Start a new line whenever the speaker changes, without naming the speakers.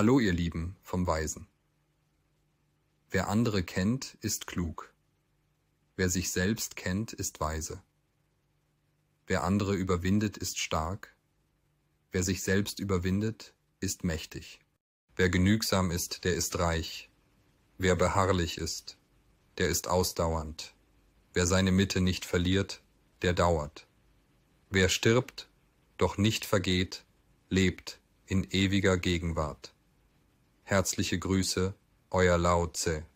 Hallo ihr Lieben vom Weisen. Wer andere kennt, ist klug. Wer sich selbst kennt, ist weise. Wer andere überwindet, ist stark. Wer sich selbst überwindet, ist mächtig. Wer genügsam ist, der ist reich. Wer beharrlich ist, der ist ausdauernd. Wer seine Mitte nicht verliert, der dauert. Wer stirbt, doch nicht vergeht, lebt in ewiger Gegenwart. Herzliche Grüße, euer Laoze.